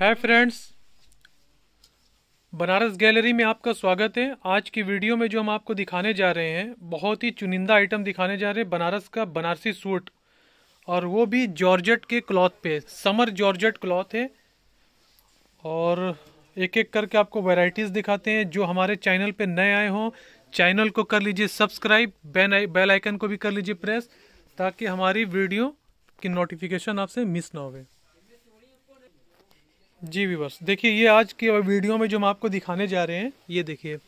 hi friends Banaras gallery में आपका स्वागत है आज की वीडियो में जो हम आपको दिखाने जा रहे हैं बहुत ही चुनिंदा आइटम दिखाने जा रहे हैं बनारस का बनारसी सूट और वो भी जॉर्जेट के क्लॉथ पे समर जॉर्जेट क्लॉथ है और एक एक करके आपको वैरायटीज़ दिखाते हैं जो हमारे चैनल पे नए आए हों चैनल को कर लीजिए सब्सक्राइब बेल आइकन को भी कर लीजिए प्रेस ताकि हमारी वीडियो की नोटिफिकेशन आपसे मिस ना हो जी भी बस देखिए ये आज की वीडियो में जो हम आपको दिखाने जा रहे हैं ये देखिए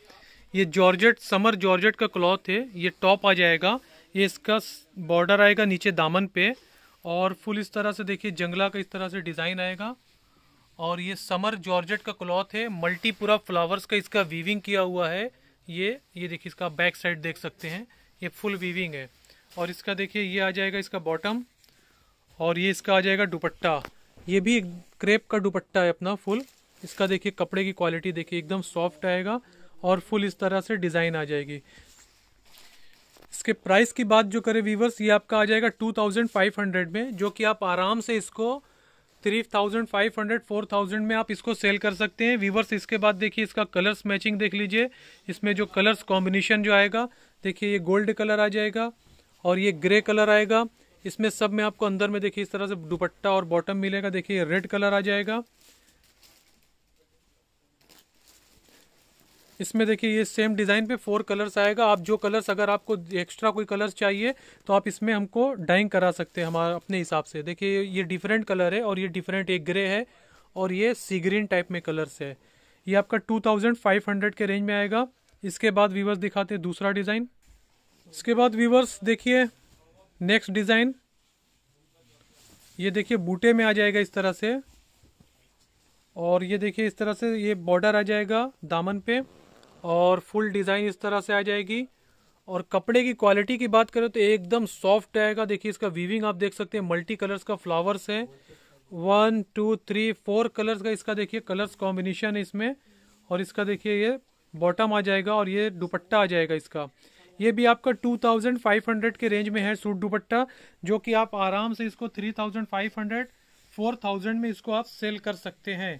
ये जॉर्जेट समर जॉर्जेट का क्लॉथ है ये टॉप आ जाएगा ये इसका बॉर्डर आएगा नीचे दामन पे और फुल इस तरह से देखिए जंगला का इस तरह से डिज़ाइन आएगा और ये समर जॉर्जेट का क्लॉथ है मल्टीपुरा फ्लावर्स का इसका वीविंग किया हुआ है ये ये देखिए इसका बैक साइड देख सकते हैं ये फुल वीविंग है और इसका देखिए ये आ जाएगा इसका बॉटम और ये इसका आ जाएगा दुपट्टा ये भी क्रेप का दुपट्टा है अपना फुल इसका देखिए कपड़े की क्वालिटी देखिए एकदम सॉफ्ट आएगा और फुल इस तरह से डिज़ाइन आ जाएगी इसके प्राइस की बात जो करें वीवर्स ये आपका आ जाएगा टू थाउजेंड फाइव हंड्रेड में जो कि आप आराम से इसको three thousand five hundred four thousand में आप इसको सेल कर सकते हैं वीवर्स इसके बाद देखिए इसका कलर्स मैचिंग देख लीजिए इसमें जो कलर्स कॉम्बिनेशन जो आएगा देखिए ये गोल्ड कलर आ जाएगा और ये ग्रे कलर आएगा इसमें सब में आपको अंदर में देखिए इस तरह से दुपट्टा और बॉटम मिलेगा देखिए रेड कलर आ जाएगा इसमें देखिए ये सेम डिज़ाइन पे फोर कलर्स आएगा आप जो कलर्स अगर आपको एक्स्ट्रा कोई कलर्स चाहिए तो आप इसमें हमको डाइंग करा सकते हैं हमारे अपने हिसाब से देखिए ये डिफरेंट कलर है और ये डिफरेंट एक ग्रे है और ये सी ग्रीन टाइप में कलर्स है ये आपका 2500 के रेंज में आएगा इसके बाद वीवर्स दिखाते हैं दूसरा डिज़ाइन इसके बाद वीवर्स देखिए नेक्स्ट डिज़ाइन ये देखिए बूटे में आ जाएगा इस तरह से और ये देखिए इस तरह से ये बॉर्डर आ जाएगा दामन पे और फुल डिज़ाइन इस तरह से आ जाएगी और कपड़े की क्वालिटी की बात करें तो एकदम सॉफ्ट आएगा देखिए इसका वीविंग आप देख सकते हैं मल्टी कलर्स का फ्लावर्स है one two three four colours का इसका देखिए कलर्स कॉम्बिनेशन है इसमें और इसका देखिए ये बॉटम आ जाएगा और ये दुपट्टा आ जाएगा इसका ये भी आपका 2500 के रेंज में है सूट दुपट्टा जो कि आप आराम से इसको 3500 4000 में इसको आप सेल कर सकते हैं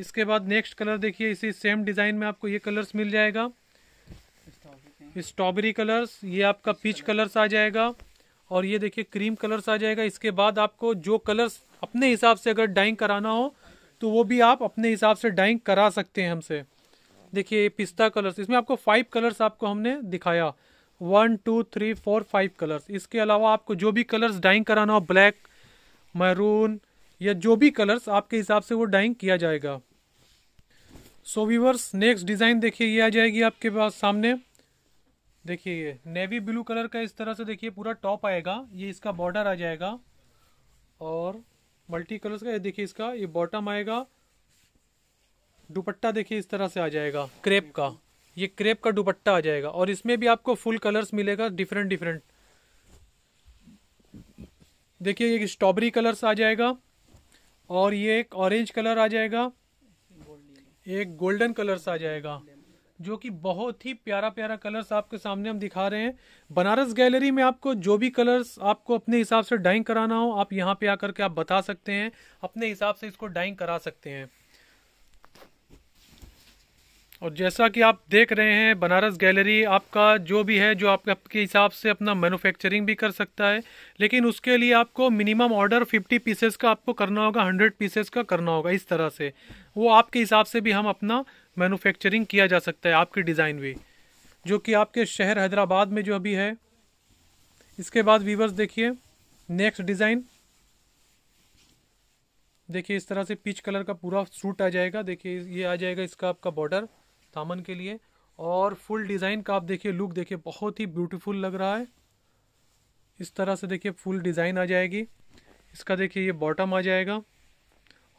इसके बाद नेक्स्ट कलर देखिए इसी सेम डिज़ाइन में आपको ये कलर्स मिल जाएगा स्ट्रॉबेरी कलर्स ये आपका पीच कलर्स आ जाएगा और ये देखिए क्रीम कलर्स आ जाएगा इसके बाद आपको जो कलर्स अपने हिसाब से अगर डाइंग कराना हो तो वो भी आप अपने हिसाब से डाइंग करा सकते हैं हमसे देखिए पिस्ता कलर्स इसमें आपको फाइव कलर्स आपको हमने दिखाया one two three four five colours इसके अलावा आपको जो भी कलर्स डाइंग कराना हो ब्लैक मैरून या जो भी कलर्स आपके हिसाब से वो डाइंग किया जाएगा सो वीवर्स नेक्स्ट डिज़ाइन देखिए ये आ जाएगी आपके पास सामने देखिए ये नेवी ब्लू कलर का इस तरह से देखिए पूरा टॉप आएगा ये इसका बॉर्डर आ जाएगा और मल्टी कलर्स का ये देखिए इसका ये बॉटम आएगा दुपट्टा देखिए इस तरह से आ जाएगा क्रेप का ये क्रेप का दुपट्टा आ जाएगा और इसमें भी आपको फुल कलर्स मिलेगा डिफरेंट डिफरेंट देखिए ये स्ट्रॉबेरी कलर्स आ जाएगा और ये एक ऑरेंज कलर आ जाएगा एक गोल्डन कलर्स आ जाएगा जो कि बहुत ही प्यारा प्यारा कलर्स आपके सामने हम दिखा रहे हैं बनारस गैलरी में आपको जो भी कलर्स आपको अपने हिसाब से डाइंग कराना हो आप यहाँ पे आकर के आप बता सकते हैं अपने हिसाब से इसको डाइंग करा सकते हैं और जैसा कि आप देख रहे हैं बनारस गैलरी आपका जो भी है जो आप आपके हिसाब से अपना मैन्युफैक्चरिंग भी कर सकता है लेकिन उसके लिए आपको मिनिमम ऑर्डर 50 पीसेस का आपको करना होगा 100 पीसेस का करना होगा इस तरह से वो आपके हिसाब से भी हम अपना मैन्युफैक्चरिंग किया जा सकता है आपकी डिज़ाइन भी जो कि आपके शहर हैदराबाद में जो अभी है इसके बाद वीवर्स देखिए नेक्स्ट डिज़ाइन देखिए इस तरह से पीच कलर का पूरा सूट आ जाएगा देखिए ये आ जाएगा इसका आपका बॉर्डर दामन के लिए और फुल डिज़ाइन का आप देखिए लुक देखिए बहुत ही ब्यूटीफुल लग रहा है इस तरह से देखिए फुल डिज़ाइन आ जाएगी इसका देखिए ये बॉटम आ जाएगा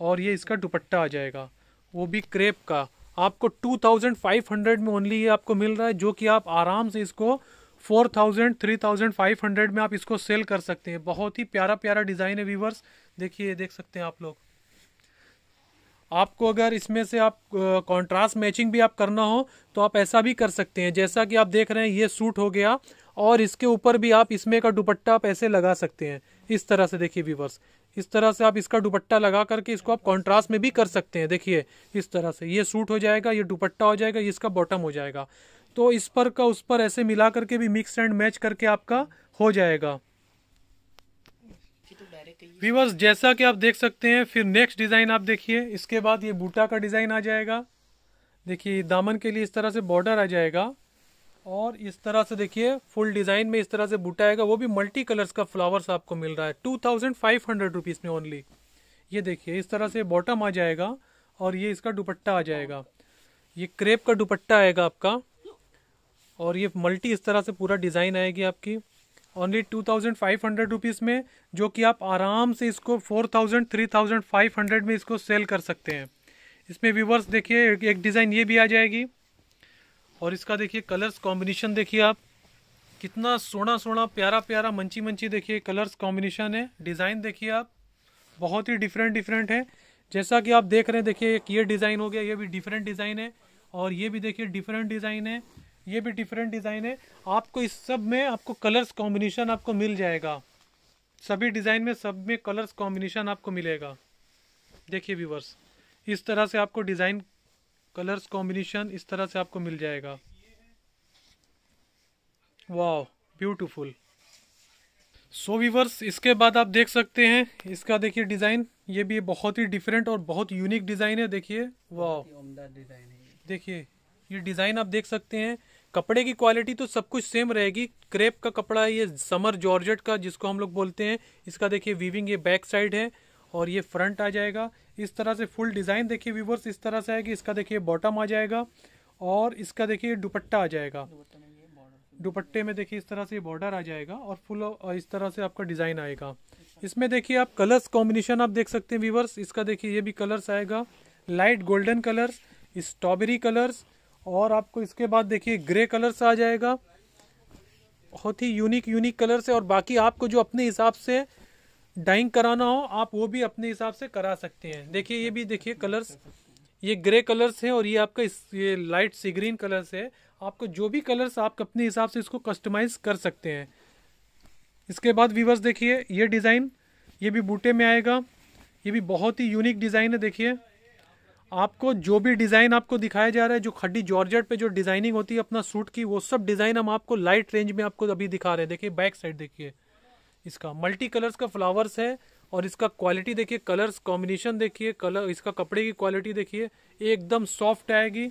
और ये इसका दुपट्टा आ जाएगा वो भी क्रेप का आपको 2500 में ओनली ये आपको मिल रहा है जो कि आप आराम से इसको 4000 3500 में आप इसको सेल कर सकते हैं बहुत ही प्यारा प्यारा डिज़ाइन है व्यूवर्स देखिए देख सकते हैं आप लोग आपको अगर इसमें से आप कॉन्ट्रास्ट मैचिंग भी आप करना हो तो आप ऐसा भी कर सकते हैं जैसा कि आप देख रहे हैं ये सूट हो गया और इसके ऊपर भी आप इसमें का दुपट्टा आप ऐसे लगा सकते हैं इस तरह से देखिए व्यूवर्स इस तरह से आप इसका दुपट्टा लगा करके इसको आप कॉन्ट्रास्ट में भी कर सकते हैं देखिए इस तरह से ये सूट हो जाएगा ये दुपट्टा हो जाएगा ये इसका बॉटम हो जाएगा तो इस पर का उस पर ऐसे मिला करके भी मिक्स एंड मैच करके आपका हो जाएगा व्यूवर्स जैसा कि आप देख सकते हैं फिर नेक्स्ट डिज़ाइन आप देखिए इसके बाद ये बूटा का डिज़ाइन आ जाएगा देखिए दामन के लिए इस तरह से बॉर्डर आ जाएगा और इस तरह से देखिए फुल डिज़ाइन में इस तरह से बूटा आएगा वो भी मल्टी कलर्स का फ्लावर्स आपको मिल रहा है two thousand five hundred rupees में ओनली ये देखिए इस तरह से बॉटम आ जाएगा और ये इसका दुपट्टा आ जाएगा ये क्रेप का दुपट्टा आएगा आपका और ये मल्टी इस तरह से पूरा डिज़ाइन आएगी आपकी only two thousand five hundred rupees में जो कि आप आराम से इसको four thousand three thousand five hundred में इसको सेल कर सकते हैं इसमें व्यूवर्स देखिए एक डिज़ाइन ये भी आ जाएगी और इसका देखिए कलर्स कॉम्बिनेशन देखिए आप कितना सोना सोना प्यारा प्यारा मंची मंची देखिए कलर्स कॉम्बिनेशन है डिज़ाइन देखिए आप बहुत ही डिफरेंट डिफरेंट है जैसा कि आप देख रहे हैं देखिए एक ये डिज़ाइन हो गया ये भी डिफरेंट डिज़ाइन है और ये भी देखिए डिफरेंट डिज़ाइन है ये भी डिफरेंट डिज़ाइन है आपको इस सब में आपको कलर्स कॉम्बिनेशन आपको मिल जाएगा सभी डिज़ाइन में सब में कलर्स कॉम्बिनेशन आपको मिलेगा देखिए व्यूवर्स इस तरह से आपको डिज़ाइन कलर्स कॉम्बिनेशन इस तरह से आपको मिल जाएगा वाह ब्यूटीफुल सो व्यूवर्स इसके बाद आप देख सकते हैं इसका देखिए डिज़ाइन ये भी बहुत ही डिफरेंट और बहुत यूनिक डिज़ाइन है देखिए वाह देखिए ये डिज़ाइन आप देख सकते हैं कपड़े की क्वालिटी तो सब कुछ सेम रहेगी क्रेप का कपड़ा ये समर जॉर्जेट का जिसको हम लोग बोलते हैं इसका देखिए वीविंग ये बैक साइड है और ये फ्रंट आ जाएगा इस तरह से फुल डिज़ाइन देखिए व्यूवर्स इस तरह से है कि इसका देखिए बॉटम आ जाएगा और इसका देखिए दुपट्टा आ जाएगा दुपट्टे में देखिए इस तरह से बॉर्डर आ जाएगा और फुल इस तरह से आपका डिज़ाइन आएगा इसमें देखिए आप कलर्स कॉम्बिनेशन आप देख सकते हैं व्यूवर्स इसका देखिए ये भी कलर्स आएगा light golden colours strawberry colours और आपको इसके बाद देखिए ग्रे कलर से आ जाएगा बहुत ही यूनिक यूनिक कलर से और बाकी आपको जो अपने हिसाब से डाइंग कराना हो आप वो भी अपने हिसाब से करा सकते हैं देखिए ये भी देखिए कलर्स ये ग्रे कलर्स हैं और ये आपका इस ये लाइट सी ग्रीन कलर्स है आपको जो भी कलर्स आप अपने हिसाब से इसको कस्टमाइज कर सकते हैं इसके बाद वीवर्स देखिए ये डिज़ाइन ये भी बूटे में आएगा ये भी बहुत ही यूनिक डिज़ाइन है देखिए आपको जो भी डिज़ाइन आपको दिखाया जा रहा है जो खड्डी जॉर्जेट पे जो डिज़ाइनिंग होती है अपना सूट की वो सब डिज़ाइन हम आपको लाइट रेंज में आपको अभी दिखा रहे हैं देखिए बैक साइड देखिए इसका मल्टी कलर्स का फ्लावर्स है और इसका क्वालिटी देखिए कलर्स कॉम्बिनेशन देखिए कलर इसका कपड़े की क्वालिटी देखिए एकदम सॉफ्ट आएगी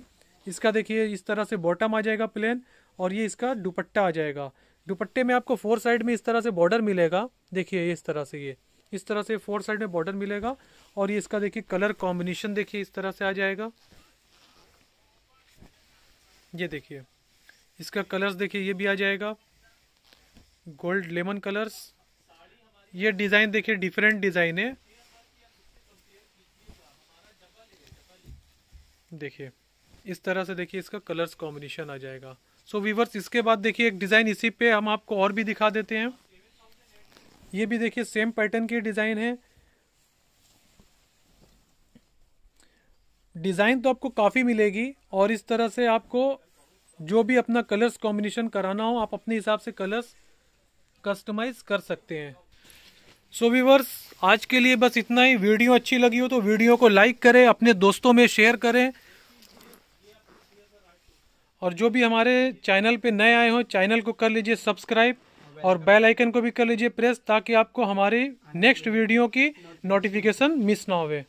इसका देखिए इस तरह से बॉटम आ जाएगा प्लेन और ये इसका दुपट्टा आ जाएगा दुपट्टे में आपको फोर साइड में इस तरह से बॉर्डर मिलेगा देखिए इस तरह से ये इस तरह से फोर साइड में बॉर्डर मिलेगा और ये इसका देखिए कलर कॉम्बिनेशन देखिए इस तरह से आ जाएगा ये देखिए इसका कलर्स देखिए ये भी आ जाएगा गोल्ड लेमन कलर्स ये डिज़ाइन देखिए डिफरेंट डिज़ाइन है देखिए इस तरह से देखिए इसका कलर्स कॉम्बिनेशन आ जाएगा सो so, वीवर्स इसके बाद देखिए एक डिज़ाइन इसी पे हम आपको और भी दिखा देते हैं ये भी देखिए सेम पैटर्न की डिज़ाइन है डिज़ाइन तो आपको काफ़ी मिलेगी और इस तरह से आपको जो भी अपना कलर्स कॉम्बिनेशन कराना हो आप अपने हिसाब से कलर्स कस्टमाइज कर सकते हैं सो so व्यूवर्स आज के लिए बस इतना ही वीडियो अच्छी लगी हो तो वीडियो को लाइक करें अपने दोस्तों में शेयर करें और जो भी हमारे चैनल पे नए आए हों चैनल को कर लीजिए सब्सक्राइब और बेल आइकन को भी कर लीजिए प्रेस ताकि आपको हमारी नेक्स्ट वीडियो की नोटिफिकेशन मिस ना होवे